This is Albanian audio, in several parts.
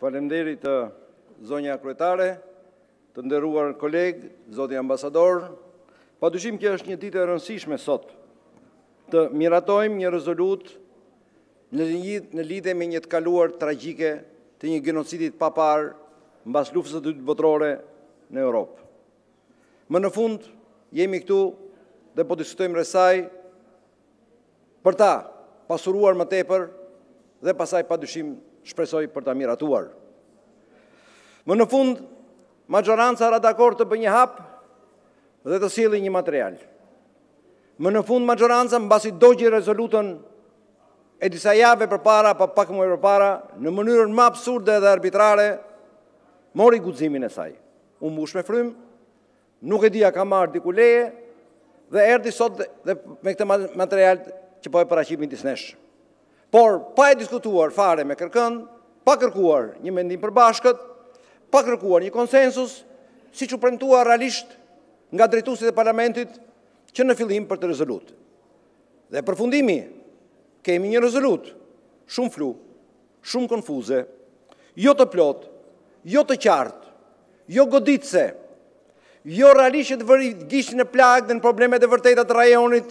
Falemderit të zonja kretare, të nderuar kolegë, zoti ambasador, pa dushim kjo është një ditë e rënsishme sot, të miratojmë një rezolut në lidhe me një të kaluar tragike të një genocidit papar në bas lufësët të të botrore në Europë. Më në fund, jemi këtu dhe po të sëtojmë resaj për ta pasuruar më tepër dhe pasaj pa dushim shpresoj për ta miratuar. Më në fund, majoranca ra dakor të bëjë një hap dhe të sili një material. Më në fund majoranca mbasi dojgjë rezolutën e disa për përpara pa pak më përpara në mënyrën më absurde dhe arbitrare mori guximin e saj. U mbush me frym, nuk e dija ka marr diku leje dhe erdhi sot dhe, me këtë material që po e paraqipin tisneshë. Por, pa e diskutuar fare me kërkën, pa kërkuar një mendim për bashkët, pa kërkuar një konsensus, si që përmëtua realisht nga drejtusit e parlamentit që në fillim për të rezolut. Dhe për fundimi, kemi një rezolut, shumë flu, shumë konfuze, jo të plot, jo të qartë, jo goditse, jo realisht që të vërit gishtin e plak dhe në problemet e vërtetat rajonit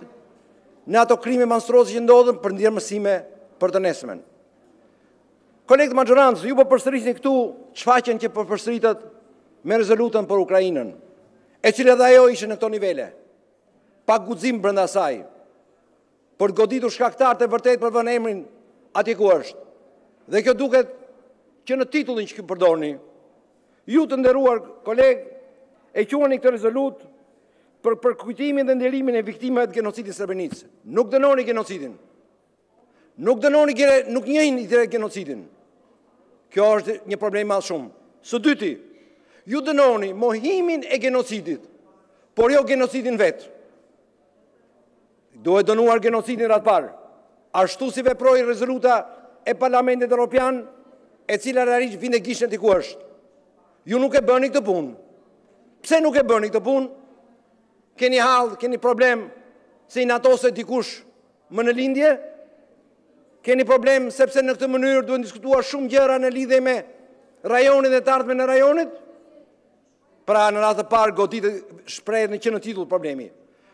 në ato krimi manstrosi që ndodhën për ndjermësime për të nesmen. Kolektë Majorantës, ju për po përstëritin këtu qfaqen që për po përstëritet me rezolutën për Ukrajinën, e qële dhe ajo ishë në këto nivele, pa guzim brënda saj, për të goditur shkaktar të vërtet për vën emrin ati ku është. Dhe kjo duket që në titullin që këmë përdorni, ju të ndëruar kolegë e qënë një këtë rezolutë për përkujtimin dhe ndjelimin e viktimet genocidit sërbenicë. Nuk dënoni genocidin, nuk dënoni gjerë, nuk njëjnë i genocidin. Kjo është një problem ma shumë. Së dyti, ju dënoni mohimin e genocidit, por jo genocidin vetë. Duhet dënuar genocidin ratë parë. Ashtu si veproj rezoluta e parlamentet europian, e cila rarishë vinde gishën të ku është. Ju nuk e bërni këtë punë. Pse nuk e bërni këtë punë? Keni halë, keni problem, se i natose dikush më në lindje, keni problem sepse në këtë mënyrë duhet diskutua shumë gjëra në lidhe me rajonit dhe të ardhme në rajonit, pra në ratë parë godit e shprejt në që në titullë problemi.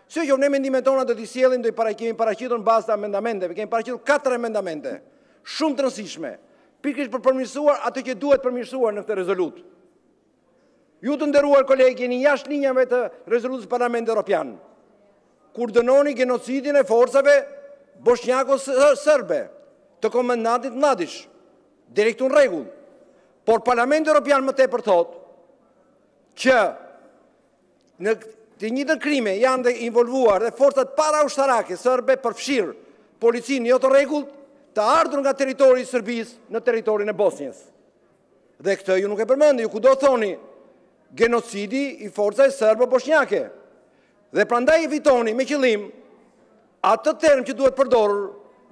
Se që jo, ne mendime tona dhe disjelin dhe i parakimin parakitur në basë të amendamenteve, kemi parakitur katër amendamente, shumë të nësishme, pikrish për përmirësuar atë që duhet përmirësuar në këtë rezolut. Ju të ndëruar kolegi, një jash linjave të rezolutës parlamente Europian, kur dënoni genocidin e forcave bosh sërbe, të komendantit nadish, direktu në regull. Por Parlament Europian më te përthot thot, që në të një të krime janë dhe involvuar dhe forcët para ushtarake, sërbe përfshirë policinë një të regull, të ardhën nga teritori sërbis në territorin e Bosnjës. Dhe këtë ju nuk e përmëndi, ju ku do thoni genocidi i forca e sërbë bëshnjake. Dhe prandaj i fitoni me qëllim atë të term që duhet përdorur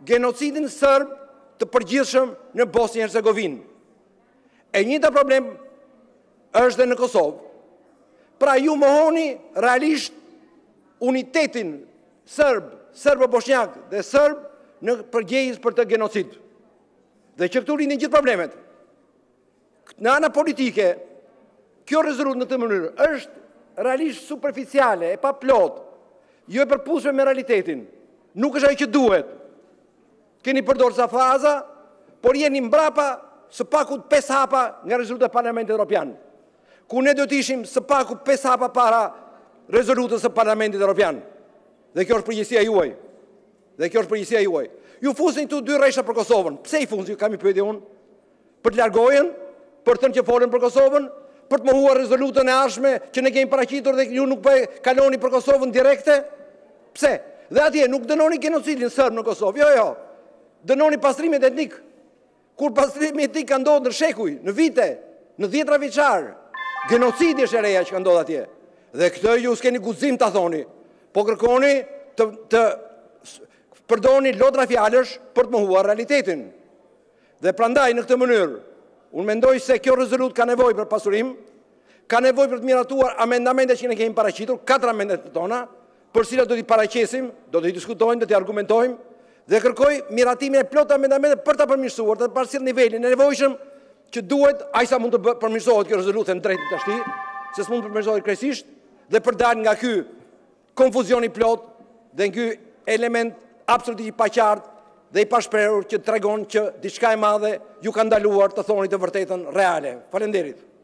genocidin sërb të përgjithshëm në Bosnjë Hercegovin. E një të problem është dhe në Kosovë. Pra ju më honi realisht unitetin sërb, sërbë boshnjak dhe sërb në përgjithshëm për të genocid. Dhe që këtu rinë një gjithë problemet. Në anë politike, kjo rezurut në të mënyrë është realisht superficiale, e pa plot, ju jo e përpusve me realitetin, nuk është ajo që duhet, Keni sa faza, por jeni mbrapa së paku 5 hapa nga rezoluta e Parlamentit Europian. Ku ne do të ishim së paku 5 hapa para rezolutës së Parlamentit Europian. Dhe kjo është përgjegjësia juaj. Dhe kjo është përgjegjësia juaj. Ju fusin tu dy resha për Kosovën. Pse i fusin? Ju kam i di unë? për të t'largojën, për të thënë që folën për Kosovën, për të mohuar rezolutën e ardhshme që ne kemi paraqitur dhe ju nuk bëj kaloni për Kosovën direkte. Pse? Dhe atje nuk dënoni genocidin sër në Kosovë. Jo, jo dënoni pastrimit etnik, kur pastrimit etnik ka ndodhë në shekuj, në vite, në djetra vicar, genocidi është e reja që ka ndodhë atje. Dhe këtë ju s'keni guzim të thoni, po kërkoni të përdoni lodra fjallësh për të muhuar realitetin. Dhe prandaj në këtë mënyrë, unë mendoj se kjo rezolut ka nevoj për pasurim, ka nevoj për të miratuar amendamente që në kemi paracitur, 4 amendet të tona, për sila do t'i paracesim, do t'i diskutojmë, do t'i argumentojmë, dhe kërkoj miratimin e plotë amendamente për ta përmirësuar, për të pasur nivelin e nevojshëm që duhet, ajsa mund të përmirësohet kjo rezolutë në drejtë tashti, se s'mund të përmirësohet kryesisht dhe për dal nga ky konfuzion i plot dhe ky element absolutisht i paqartë dhe i pashprehur që tregon që diçka e madhe ju ka ndaluar të thoni të vërtetën reale. Faleminderit.